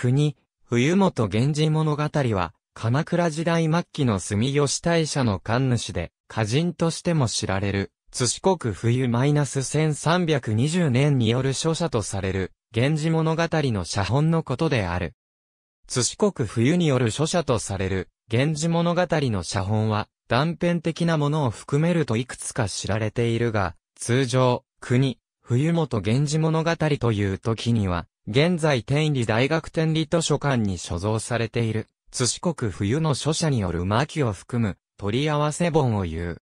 国、冬本源氏物語は、鎌倉時代末期の住吉大社の神主で、歌人としても知られる、津市国冬マイナス1320年による書写とされる、源氏物語の写本のことである。津市国冬による書写とされる、源氏物語の写本は、断片的なものを含めるといくつか知られているが、通常、国、冬元源氏物語という時には、現在天理大学天理図書館に所蔵されている、津市国冬の書写による巻を含む、取り合わせ本を言う。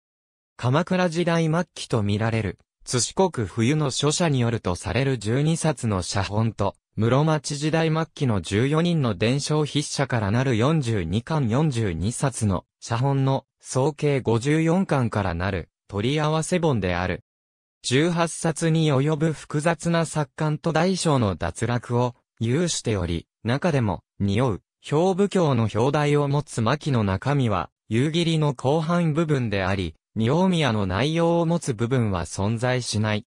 鎌倉時代末期と見られる、津市国冬の書写によるとされる12冊の写本と、室町時代末期の14人の伝承筆者からなる42巻42冊の写本の総計54巻からなる取り合わせ本である。18冊に及ぶ複雑な作感と大小の脱落を有しており、中でも、匂う、表部教の表題を持つ巻の中身は、夕霧の後半部分であり、二王宮の内容を持つ部分は存在しない。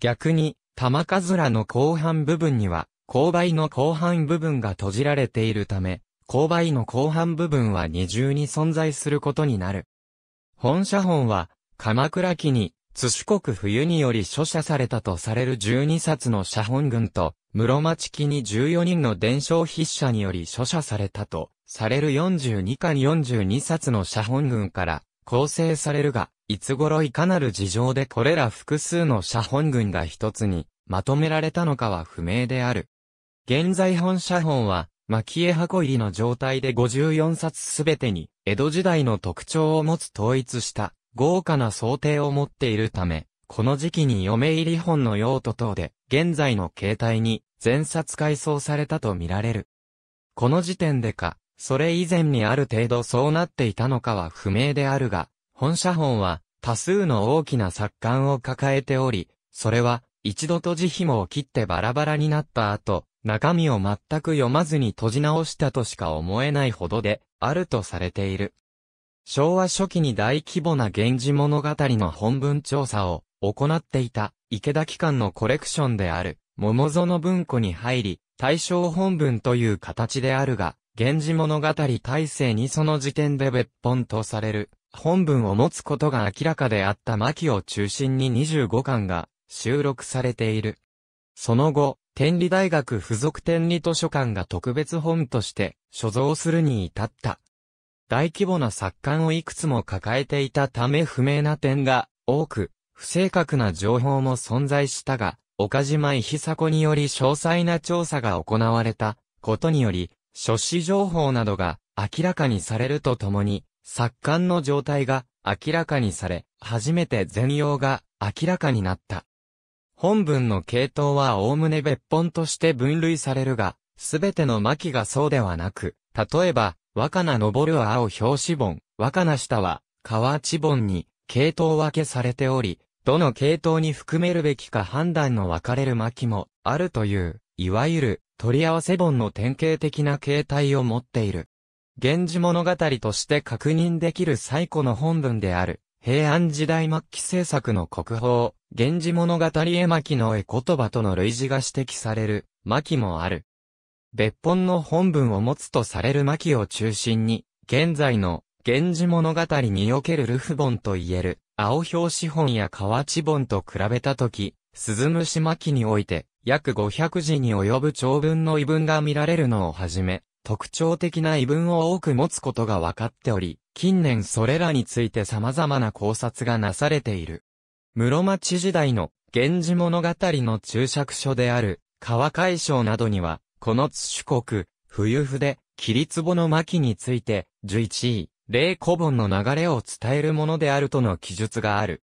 逆に、玉かずらの後半部分には、勾配の後半部分が閉じられているため、勾配の後半部分は二重に存在することになる。本写本は、鎌倉期に津市国冬により書写されたとされる12冊の写本群と、室町期に14人の伝承筆者により書写されたと、される42巻42冊の写本群から構成されるが、いつ頃いかなる事情でこれら複数の写本群が一つにまとめられたのかは不明である。現在本写本は、蒔絵箱入りの状態で54冊すべてに、江戸時代の特徴を持つ統一した豪華な想定を持っているため、この時期に嫁入り本の用途等で、現在の形態に、前冊改装されたとみられる。この時点でか、それ以前にある程度そうなっていたのかは不明であるが、本社本は多数の大きな作刊を抱えており、それは一度閉じ紐を切ってバラバラになった後、中身を全く読まずに閉じ直したとしか思えないほどで、あるとされている。昭和初期に大規模な源氏物語の本文調査を行っていた池田機関のコレクションである桃園文庫に入り、大正本文という形であるが、源氏物語体制にその時点で別本とされる本文を持つことが明らかであった巻を中心に25巻が収録されている。その後、天理大学附属天理図書館が特別本として所蔵するに至った。大規模な作家をいくつも抱えていたため不明な点が多く、不正確な情報も存在したが、岡島伊久子により詳細な調査が行われたことにより、書誌情報などが明らかにされるとともに、作家の状態が明らかにされ、初めて全容が明らかになった。本文の系統はおおむね別本として分類されるが、すべての巻がそうではなく、例えば、若菜昇は青表紙本、若菜下は河内本に系統分けされており、どの系統に含めるべきか判断の分かれる巻もあるという、いわゆる取り合わせ本の典型的な形態を持っている。源氏物語として確認できる最古の本文である、平安時代末期制作の国宝、源氏物語絵巻の絵言葉との類似が指摘される、巻もある。別本の本文を持つとされる巻を中心に、現在の、源氏物語におけるルフ本といえる、青表紙本や河内本と比べたとき、鈴虫巻において、約500字に及ぶ長文の異文が見られるのをはじめ、特徴的な異文を多く持つことが分かっており、近年それらについて様々な考察がなされている。室町時代の、源氏物語の注釈書である、川海章などには、この津主国、冬筆、霧壺の巻について、11位、霊古本の流れを伝えるものであるとの記述がある。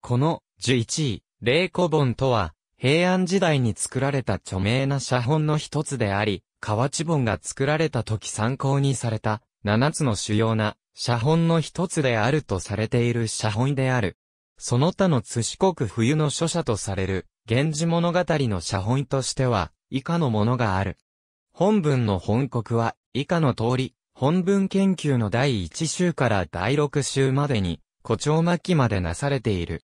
この、11位、霊古本とは、平安時代に作られた著名な写本の一つであり、河内本が作られた時参考にされた、7つの主要な、写本の一つであるとされている写本である。その他の津四国冬の書者とされる、源氏物語の写本としては、以下のものがある。本文の本国は、以下の通り、本文研究の第1週から第6週までに、誇張末期までなされている。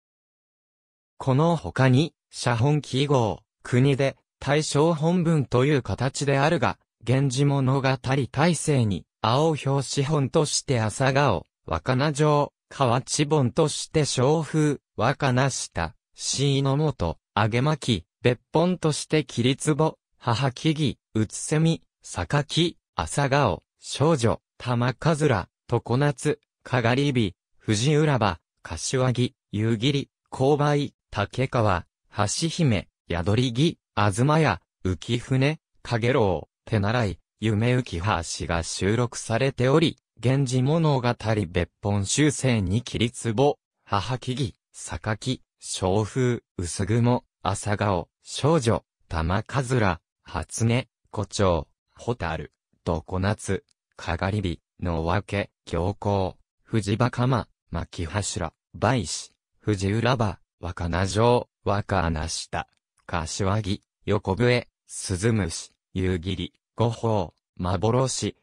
この他に、写本記号、国で、対象本文という形であるが、源氏物語体制に、青表紙本として朝顔、若菜城、河内本として昭風、若菜下、椎の元、揚げ巻き、別本として桐壺、母木々、うつせみ、榊、朝顔、少女、玉かずら、常夏、かがりび、藤浦場、柏木、夕霧、勾配、竹川、橋姫、宿り木、東屋、浮船、影楼、手習い、夢浮橋が収録されており、源氏物語別本修正に桐壺、母木々、榊、小風、薄雲、朝顔、少女、玉かずら、初音、胡蝶、ホタル、常夏、かがり火、のわけ、行幸、藤馬ま、巻柱、梅子、藤浦場、若菜城、若穴下、柏木、横笛、鈴虫、夕霧、五宝、幻、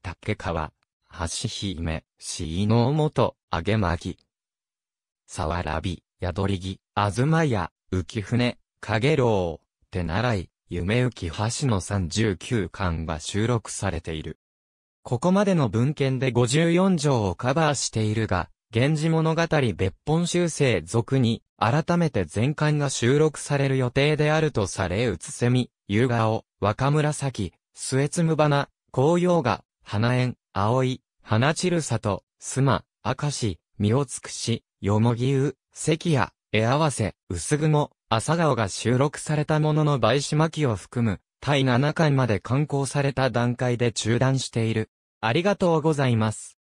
竹川、橋姫、死の元、あげまき。さわらび、宿り木、あずまや、浮船、影楼、手習い、夢浮橋の39巻が収録されている。ここまでの文献で54条をカバーしているが、源氏物語別本修正続に、改めて全巻が収録される予定であるとされ、うつせみ、夕顔、若紫、末つむ花、紅葉が、花園、葵、花散る里、すま、明石、身を尽くし、よもぎう、関谷、絵合わせ、薄雲、朝顔が収録されたものの倍島きを含む、第7巻まで刊行された段階で中断している。ありがとうございます。